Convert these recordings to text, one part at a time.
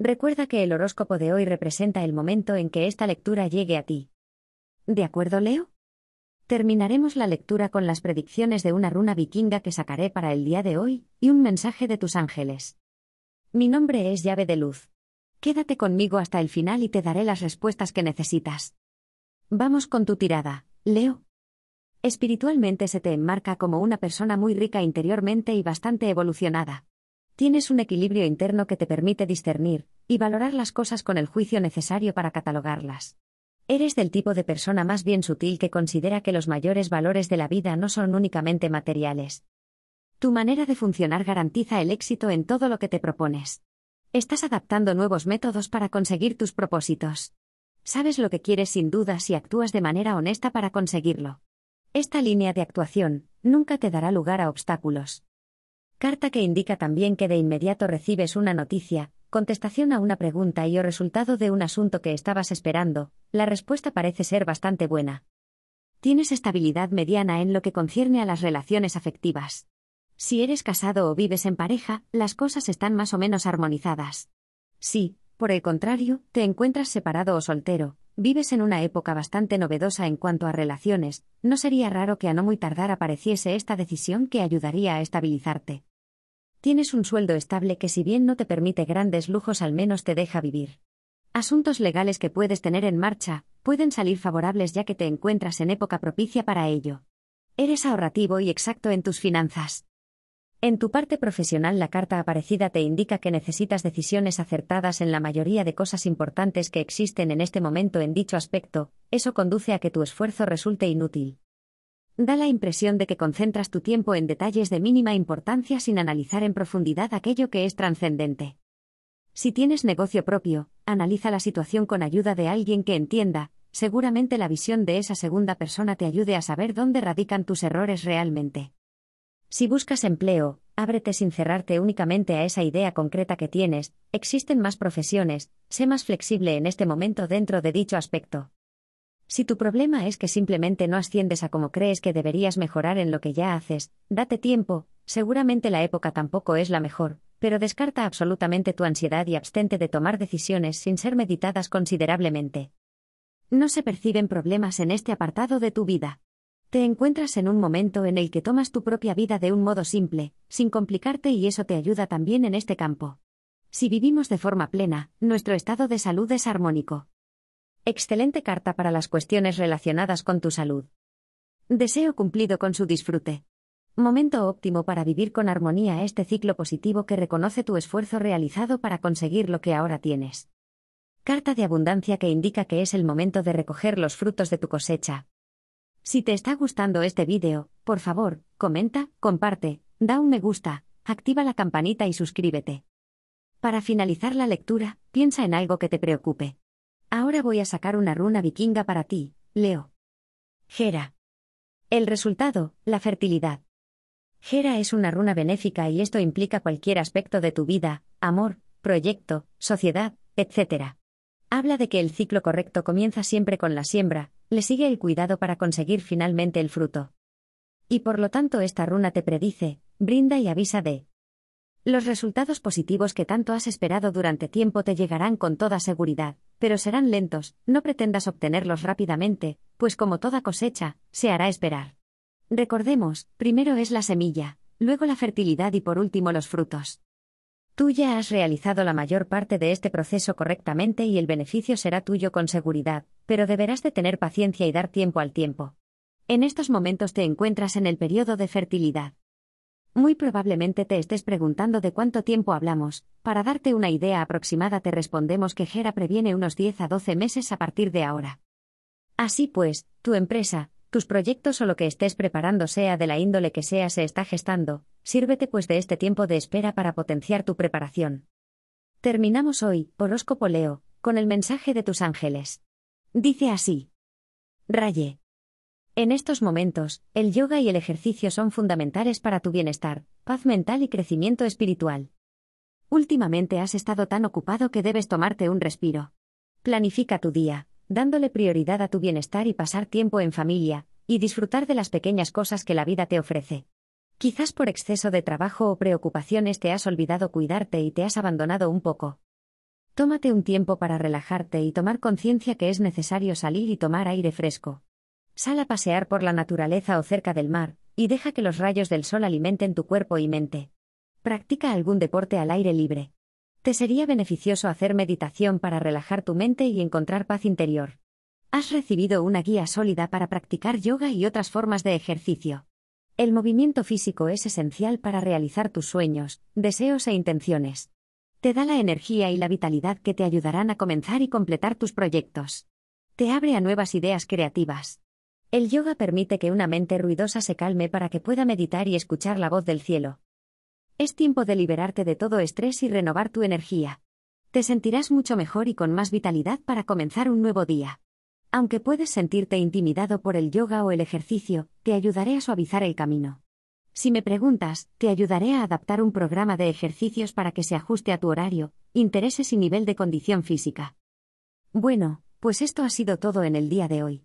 Recuerda que el horóscopo de hoy representa el momento en que esta lectura llegue a ti. ¿De acuerdo, Leo? Terminaremos la lectura con las predicciones de una runa vikinga que sacaré para el día de hoy, y un mensaje de tus ángeles. Mi nombre es llave de luz. Quédate conmigo hasta el final y te daré las respuestas que necesitas. Vamos con tu tirada, Leo. Espiritualmente se te enmarca como una persona muy rica interiormente y bastante evolucionada tienes un equilibrio interno que te permite discernir y valorar las cosas con el juicio necesario para catalogarlas. Eres del tipo de persona más bien sutil que considera que los mayores valores de la vida no son únicamente materiales. Tu manera de funcionar garantiza el éxito en todo lo que te propones. Estás adaptando nuevos métodos para conseguir tus propósitos. Sabes lo que quieres sin duda si actúas de manera honesta para conseguirlo. Esta línea de actuación nunca te dará lugar a obstáculos. Carta que indica también que de inmediato recibes una noticia, contestación a una pregunta y o resultado de un asunto que estabas esperando, la respuesta parece ser bastante buena. Tienes estabilidad mediana en lo que concierne a las relaciones afectivas. Si eres casado o vives en pareja, las cosas están más o menos armonizadas. Si, por el contrario, te encuentras separado o soltero, vives en una época bastante novedosa en cuanto a relaciones, no sería raro que a no muy tardar apareciese esta decisión que ayudaría a estabilizarte. Tienes un sueldo estable que si bien no te permite grandes lujos al menos te deja vivir. Asuntos legales que puedes tener en marcha, pueden salir favorables ya que te encuentras en época propicia para ello. Eres ahorrativo y exacto en tus finanzas. En tu parte profesional la carta aparecida te indica que necesitas decisiones acertadas en la mayoría de cosas importantes que existen en este momento en dicho aspecto, eso conduce a que tu esfuerzo resulte inútil. Da la impresión de que concentras tu tiempo en detalles de mínima importancia sin analizar en profundidad aquello que es trascendente. Si tienes negocio propio, analiza la situación con ayuda de alguien que entienda, seguramente la visión de esa segunda persona te ayude a saber dónde radican tus errores realmente. Si buscas empleo, ábrete sin cerrarte únicamente a esa idea concreta que tienes, existen más profesiones, sé más flexible en este momento dentro de dicho aspecto. Si tu problema es que simplemente no asciendes a como crees que deberías mejorar en lo que ya haces, date tiempo, seguramente la época tampoco es la mejor, pero descarta absolutamente tu ansiedad y abstente de tomar decisiones sin ser meditadas considerablemente. No se perciben problemas en este apartado de tu vida. Te encuentras en un momento en el que tomas tu propia vida de un modo simple, sin complicarte y eso te ayuda también en este campo. Si vivimos de forma plena, nuestro estado de salud es armónico. Excelente carta para las cuestiones relacionadas con tu salud. Deseo cumplido con su disfrute. Momento óptimo para vivir con armonía este ciclo positivo que reconoce tu esfuerzo realizado para conseguir lo que ahora tienes. Carta de abundancia que indica que es el momento de recoger los frutos de tu cosecha. Si te está gustando este vídeo, por favor, comenta, comparte, da un me gusta, activa la campanita y suscríbete. Para finalizar la lectura, piensa en algo que te preocupe. Ahora voy a sacar una runa vikinga para ti, Leo. Gera. El resultado, la fertilidad. Gera es una runa benéfica y esto implica cualquier aspecto de tu vida, amor, proyecto, sociedad, etc. Habla de que el ciclo correcto comienza siempre con la siembra, le sigue el cuidado para conseguir finalmente el fruto. Y por lo tanto esta runa te predice, brinda y avisa de los resultados positivos que tanto has esperado durante tiempo te llegarán con toda seguridad pero serán lentos, no pretendas obtenerlos rápidamente, pues como toda cosecha, se hará esperar. Recordemos, primero es la semilla, luego la fertilidad y por último los frutos. Tú ya has realizado la mayor parte de este proceso correctamente y el beneficio será tuyo con seguridad, pero deberás de tener paciencia y dar tiempo al tiempo. En estos momentos te encuentras en el periodo de fertilidad. Muy probablemente te estés preguntando de cuánto tiempo hablamos. Para darte una idea aproximada te respondemos que Gera previene unos 10 a 12 meses a partir de ahora. Así pues, tu empresa, tus proyectos o lo que estés preparando sea de la índole que sea se está gestando, sírvete pues de este tiempo de espera para potenciar tu preparación. Terminamos hoy, horóscopo Leo, con el mensaje de tus ángeles. Dice así. Raye. En estos momentos, el yoga y el ejercicio son fundamentales para tu bienestar, paz mental y crecimiento espiritual. Últimamente has estado tan ocupado que debes tomarte un respiro. Planifica tu día, dándole prioridad a tu bienestar y pasar tiempo en familia, y disfrutar de las pequeñas cosas que la vida te ofrece. Quizás por exceso de trabajo o preocupaciones te has olvidado cuidarte y te has abandonado un poco. Tómate un tiempo para relajarte y tomar conciencia que es necesario salir y tomar aire fresco. Sal a pasear por la naturaleza o cerca del mar, y deja que los rayos del sol alimenten tu cuerpo y mente. Practica algún deporte al aire libre. Te sería beneficioso hacer meditación para relajar tu mente y encontrar paz interior. Has recibido una guía sólida para practicar yoga y otras formas de ejercicio. El movimiento físico es esencial para realizar tus sueños, deseos e intenciones. Te da la energía y la vitalidad que te ayudarán a comenzar y completar tus proyectos. Te abre a nuevas ideas creativas. El yoga permite que una mente ruidosa se calme para que pueda meditar y escuchar la voz del cielo. Es tiempo de liberarte de todo estrés y renovar tu energía. Te sentirás mucho mejor y con más vitalidad para comenzar un nuevo día. Aunque puedes sentirte intimidado por el yoga o el ejercicio, te ayudaré a suavizar el camino. Si me preguntas, te ayudaré a adaptar un programa de ejercicios para que se ajuste a tu horario, intereses y nivel de condición física. Bueno, pues esto ha sido todo en el día de hoy.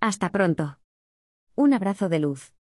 Hasta pronto. Un abrazo de luz.